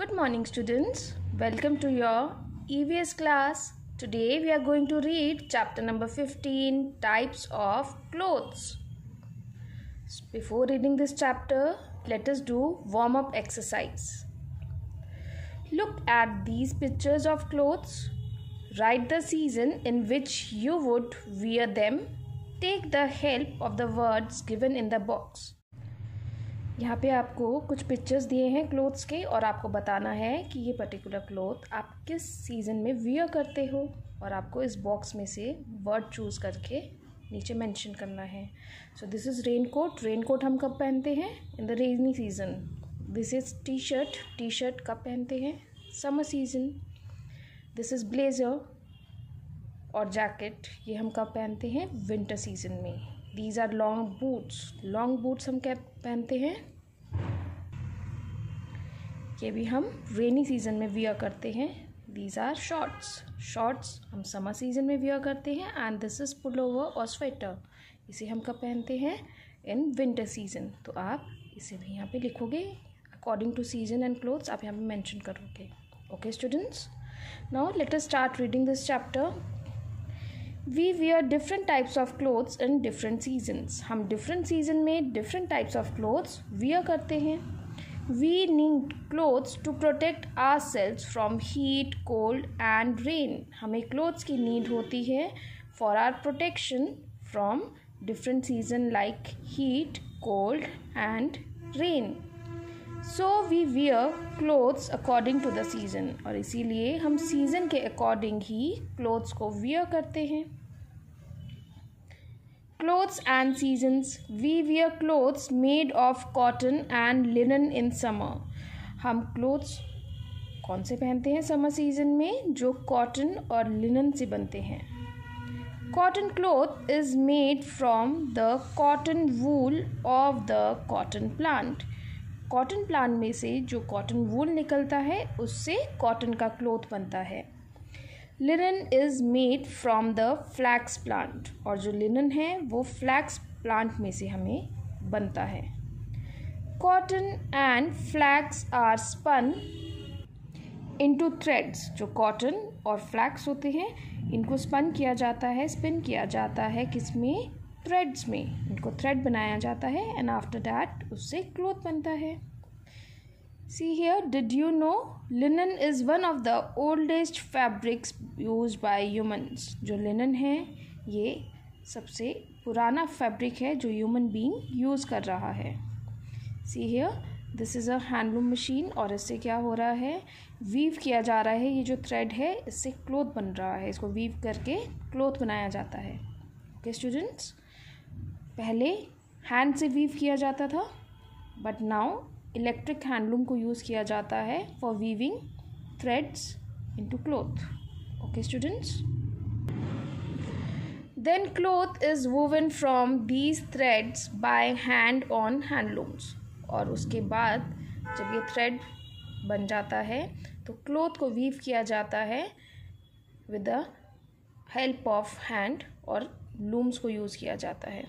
Good morning students. Welcome to your EVS class. Today we are going to read chapter number 15 types of clothes. Before reading this chapter, let us do warm up exercise. Look at these pictures of clothes. Write the season in which you would wear them. Take the help of the words given in the box. यहाँ पे आपको कुछ pictures दिए हैं clothes के और आपको बताना है कि ये पर्टिकुलर क्लोथ आप किस सीज़न में वियर करते हो और आपको इस बॉक्स में से वर्ड चूज़ करके नीचे मेंशन करना है so this is raincoat raincoat हम कब पहनते हैं in the rainy season this is T shirt T shirt कब पहनते हैं summer season this is blazer और जैकेट ये हम कब पहनते हैं विंटर सीज़न में these are long boots long boots हम क्या पहनते हैं ये भी हम रेनी सीजन में वियर करते हैं दीज आर शॉर्ट्स शॉर्ट्स हम समर सीजन में वियर करते हैं and this is pullover और स्वेटर इसे हम कब पहनते हैं इन विंटर सीजन तो आप इसे भी यहाँ पे लिखोगे according to season and clothes आप यहाँ पे मेंशन करोगे okay students now let us start reading this chapter we wear different types of clothes in different seasons हम डिफरेंट सीजन में different types of clothes wear करते हैं we need clothes to protect ourselves from heat cold and rain हमें clothes की need होती है for our protection from different season like heat cold and rain so we wear clothes according to the season और इसीलिए हम season के according ही clothes को वियर करते हैं clothes and seasons we wear clothes made of cotton and linen in summer हम clothes कौन से पहनते हैं समर सीजन में जो कॉटन और लिनन से बनते हैं cotton cloth is made from the cotton wool of the cotton plant cotton plant में से जो कॉटन वूल निकलता है उससे कॉटन का क्लोथ बनता है linen is made from the flax plant और जो लिनन है वो फ्लैक्स प्लांट में से हमें बनता है cotton and flax are spun into threads जो कॉटन और फ्लैक्स होते हैं इनको स्पन किया जाता है स्पिन किया जाता है किसमें थ्रेड्स में इनको थ्रेड बनाया जाता है एंड आफ्टर डैट उससे क्लोथ बनता है see here did you know linen is one of the oldest fabrics use by humans जो लिनन है ये सबसे पुराना फैब्रिक है जो ह्यूमन बींग यूज़ कर रहा है see here this is a handloom machine और इससे क्या हो रहा है वीव किया जा रहा है ये जो थ्रेड है इससे क्लोथ बन रहा है इसको वीव करके क्लोथ बनाया जाता है ओके okay, स्टूडेंट्स पहले हैंड से वीव किया जाता था बट नाउ इलेक्ट्रिक हैंडलूम को यूज़ किया जाता है for weaving threads into cloth okay students then cloth is woven from these threads by hand on handlooms और उसके बाद जब ये थ्रेड बन जाता है तो क्लोथ को वीव किया जाता है with the help of hand और लूम्स को यूज़ किया जाता है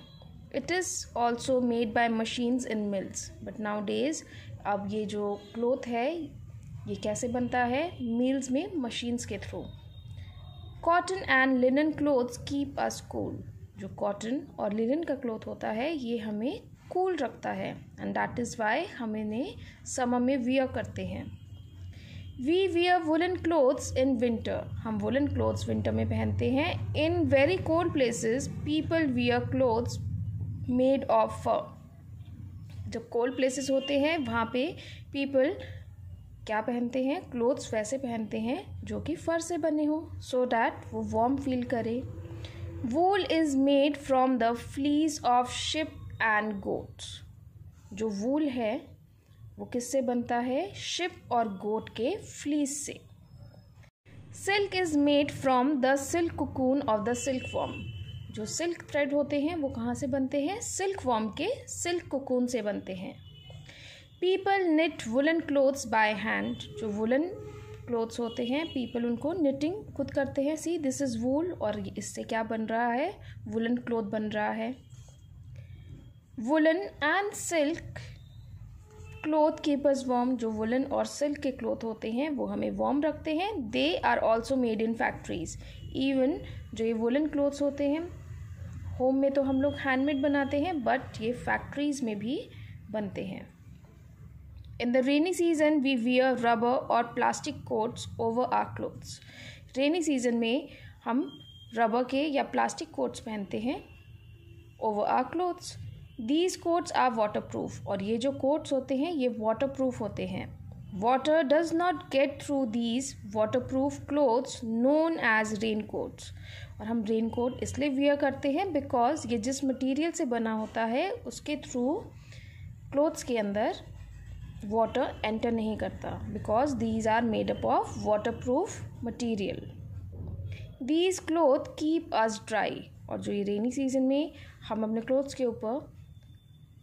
it is also made by machines in mills but nowadays अब ये जो क्लोथ है ये कैसे बनता है मिल्स में मशीन्स के through cotton and linen clothes keep us cool जो कॉटन और लिनन का क्लोथ होता है ये हमें कूल cool रखता है एंड डैट इज़ वाई हम इन्हें समर में वियर करते हैं we wear woollen clothes in winter हम वुलन क्लोथ्स विंटर में पहनते हैं in very cold places people wear clothes made of uh, जब कोल्ड प्लेसेस होते हैं वहाँ पे पीपल क्या पहनते हैं क्लोथ्स वैसे पहनते हैं जो कि फर से बने हो सो so डैट वो वॉर्म फील करे wool is made from the fleece of sheep and goats जो वूल है वो किससे बनता है शिप और गोट के फ्लीस से silk is made from the silk cocoon of the silk worm जो सिल्क थ्रेड होते हैं वो कहाँ से बनते हैं सिल्क वॉम के सिल्क कोकून से बनते हैं people knit woollen clothes by hand जो वुलन क्लोथ्स होते हैं पीपल उनको निटिंग खुद करते हैं सी दिस इज़ वूल और इससे क्या बन रहा है वुलन क्लोथ बन रहा है woollen and silk cloth keeps us warm जो वुलन और सिल्क के क्लोथ होते हैं वो हमें वॉम रखते हैं they are also made in factories even जो ये वुलन क्लोथ्स होते हैं होम में तो हम लोग हैंडमेड बनाते हैं बट ये फैक्ट्रीज़ में भी बनते हैं in the rainy season we wear rubber और plastic coats over our clothes rainy season में हम रबर के या प्लास्टिक कोट्स पहनते हैं over our clothes these coats are waterproof और ये जो कोट्स होते हैं ये वाटर प्रूफ होते हैं Water does not get through these waterproof clothes known as raincoats. और हम रेन कोट इसलिए वियर करते हैं बिकॉज ये जिस मटीरियल से बना होता है उसके थ्रू क्लोथ्स के अंदर वाटर एंटर नहीं करता because these are made up of waterproof material these cloth keep us dry और जो ये रेनी सीजन में हम अपने क्लोथ्स के ऊपर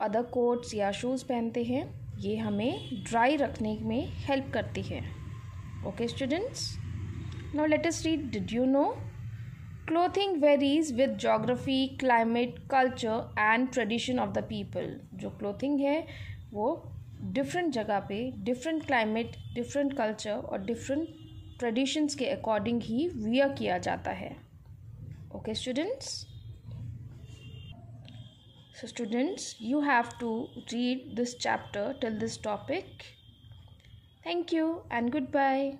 अदर कोट्स या शूज़ पहनते हैं ये हमें ड्राई रखने में हेल्प करती है okay students now let us read did you know clothing varies with geography climate culture and tradition of the people जो क्लोथिंग है वो डिफरेंट जगह पे डिफरेंट क्लाइमेट डिफरेंट कल्चर और डिफरेंट ट्रेडिशंस के अकॉर्डिंग ही वियर किया जाता है okay students So students, you have to read this chapter till this topic. Thank you and goodbye.